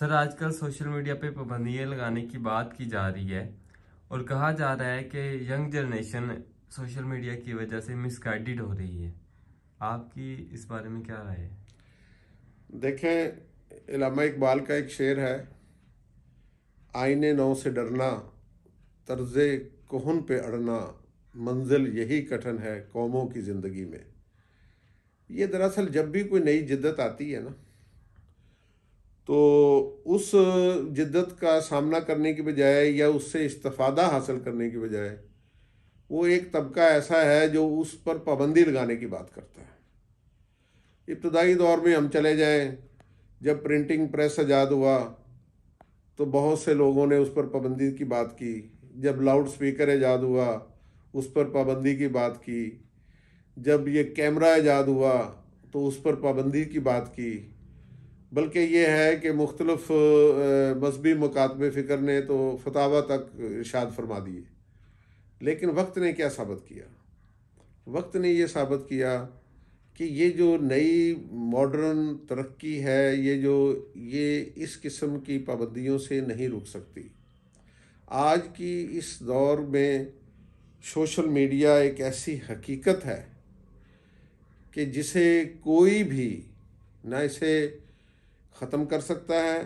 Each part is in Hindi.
सर आजकल सोशल मीडिया पे पाबंदियाँ लगाने की बात की जा रही है और कहा जा रहा है कि यंग जनरेशन सोशल मीडिया की वजह से मिसगाइडेड हो रही है आपकी इस बारे में क्या राय है देखें इलामा इकबाल का एक शेर है आईने नौ से डरना तर्ज कोहन पे अड़ना मंजिल यही कठिन है कौमों की ज़िंदगी में ये दरअसल जब भी कोई नई जिद्दत आती है ना तो उस जिद्दत का सामना करने के बजाय या उससे इस्तफादा हासिल करने के बजाय वो एक तबका ऐसा है जो उस पर पाबंदी लगाने की बात करता है इब्तदाई दौर में हम चले जाएं जब प्रिंटिंग प्रेस आज़ाद हुआ तो बहुत से लोगों ने उस पर पाबंदी की बात की जब लाउड स्पीकर आज़ाद हुआ उस पर पाबंदी की बात की जब ये कैमरा आज़ाद हुआ तो उस पर पाबंदी की बात की बल्कि ये है कि मुख्तलफ मजहबी मुकातब फ़िक्र ने तो फतावा तक इर्शाद फरमा दिए लेकिन वक्त ने क्या साबित किया वक्त ने ये साबित किया कि ये जो नई मॉडर्न तरक्की है ये जो ये इस किस्म की पाबंदियों से नहीं रुक सकती आज की इस दौर में सोशल मीडिया एक ऐसी हकीकत है कि जिसे कोई भी ना इसे ख़त्म कर सकता है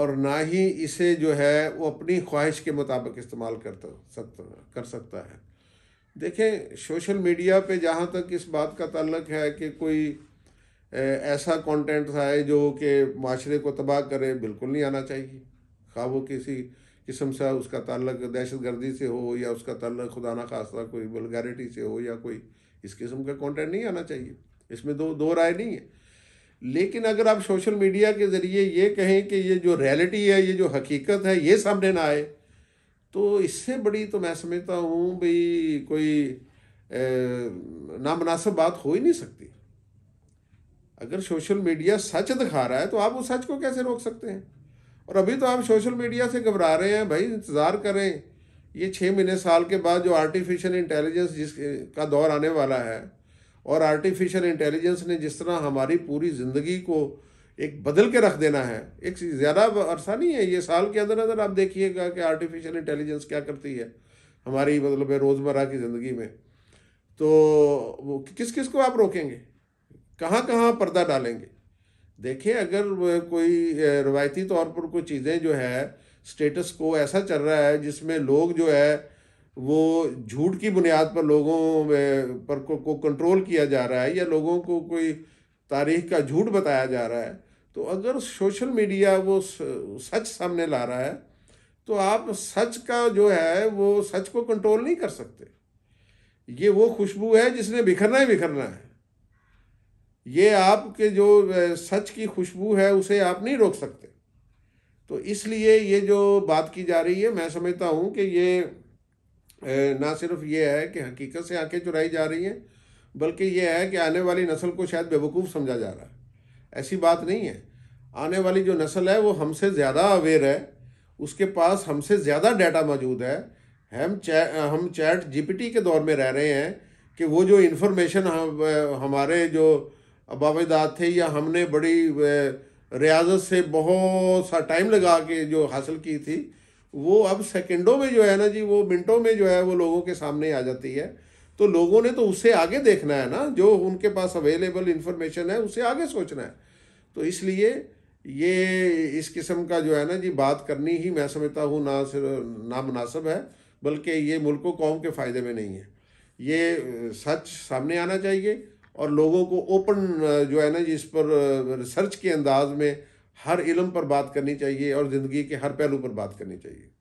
और ना ही इसे जो है वो अपनी ख्वाहिश के मुताबिक इस्तेमाल कर सकता कर सकता है देखें सोशल मीडिया पे जहाँ तक इस बात का ताल्लक है कि कोई ऐसा कंटेंट आए जो कि माशरे को तबाह करे बिल्कुल नहीं आना चाहिए खा वो किसी किस्म से उसका ताल्लक दहशत गर्दी से हो या उसका ताल्लक खुदा ना खासा कोई बलगैरिटी से हो या कोई इस किस्म का कंटेंट नहीं आना चाहिए इसमें दो दो राय नहीं है लेकिन अगर आप सोशल मीडिया के ज़रिए ये कहें कि ये जो रियलिटी है ये जो हकीकत है ये सामने ना आए तो इससे बड़ी तो मैं समझता हूँ भाई कोई नामनासिब बात हो ही नहीं सकती अगर सोशल मीडिया सच दिखा रहा है तो आप उस सच को कैसे रोक सकते हैं और अभी तो आप सोशल मीडिया से घबरा रहे हैं भाई इंतज़ार करें ये छः महीने साल के बाद जो आर्टिफिशियल इंटेलिजेंस जिस का दौर आने वाला है और आर्टिफिशियल इंटेलिजेंस ने जिस तरह हमारी पूरी ज़िंदगी को एक बदल के रख देना है एक ज़्यादा अरसा नहीं है ये साल के अंदर अंदर आप देखिएगा कि आर्टिफिशियल इंटेलिजेंस क्या करती है हमारी मतलब रोज़मर्रा की ज़िंदगी में तो वो किस किस को आप रोकेंगे कहाँ कहाँ पर्दा डालेंगे देखिए अगर कोई रवायती तौर पर कोई चीज़ें जो है स्टेटस को ऐसा चल रहा है जिसमें लोग जो है वो झूठ की बुनियाद पर लोगों पर को, को कंट्रोल किया जा रहा है या लोगों को कोई तारीख का झूठ बताया जा रहा है तो अगर सोशल मीडिया वो सच सामने ला रहा है तो आप सच का जो है वो सच को कंट्रोल नहीं कर सकते ये वो खुशबू है जिसने बिखरना ही बिखरना है ये आपके जो सच की खुशबू है उसे आप नहीं रोक सकते तो इसलिए ये जो बात की जा रही है मैं समझता हूँ कि ये ना सिर्फ ये है कि हकीकत से आंखें चुराई जा रही हैं बल्कि यह है कि आने वाली नस्ल को शायद बेवकूफ़ समझा जा रहा है ऐसी बात नहीं है आने वाली जो नस्ल है वो हमसे ज़्यादा अवेयर है उसके पास हमसे ज़्यादा डाटा मौजूद है हम चै हम चैट जी के दौर में रह रहे हैं कि वो जो इन्फॉर्मेशन हम हमारे जो बाबेदाद थे या हमने बड़ी रियाजत से बहुत सा टाइम लगा के जो हासिल की थी वो अब सेकेंडों में जो है ना जी वो मिनटों में जो है वो लोगों के सामने आ जाती है तो लोगों ने तो उसे आगे देखना है ना जो उनके पास अवेलेबल इन्फॉर्मेशन है उसे आगे सोचना है तो इसलिए ये इस किस्म का जो है ना जी बात करनी ही मैं समझता हूँ ना नामनासब है बल्कि ये मुल्क कौम के फ़ायदे में नहीं है ये सच सामने आना चाहिए और लोगों को ओपन जो है ना जी इस पर रिसर्च के अंदाज में हर इलम पर बात करनी चाहिए और ज़िंदगी के हर पहलू पर बात करनी चाहिए